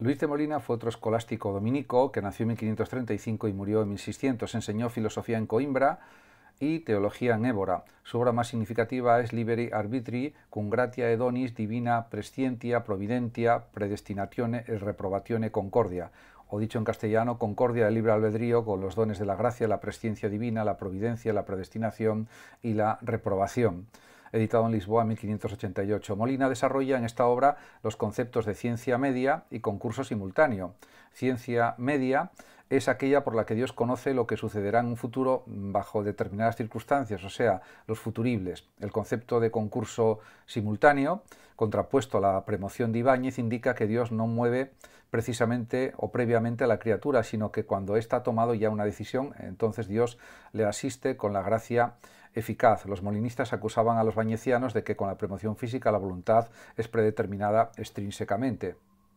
Luis de Molina fue otro escolástico dominico que nació en 1535 y murió en 1600. Enseñó filosofía en Coimbra y teología en Évora. Su obra más significativa es Liberi Arbitri, Cum Gratia donis Divina Prescientia Providentia Predestinatione e Reprobatione Concordia, o dicho en castellano, Concordia del libre albedrío con los dones de la gracia, la presciencia divina, la providencia, la predestinación y la reprobación editado en Lisboa en 1588. Molina desarrolla en esta obra los conceptos de ciencia media y concurso simultáneo. Ciencia media es aquella por la que Dios conoce lo que sucederá en un futuro bajo determinadas circunstancias, o sea, los futuribles. El concepto de concurso simultáneo, contrapuesto a la premoción de Ibáñez, indica que Dios no mueve precisamente o previamente a la criatura, sino que cuando ésta ha tomado ya una decisión, entonces Dios le asiste con la gracia eficaz. Los molinistas acusaban a los bañecianos de que con la promoción física la voluntad es predeterminada extrínsecamente.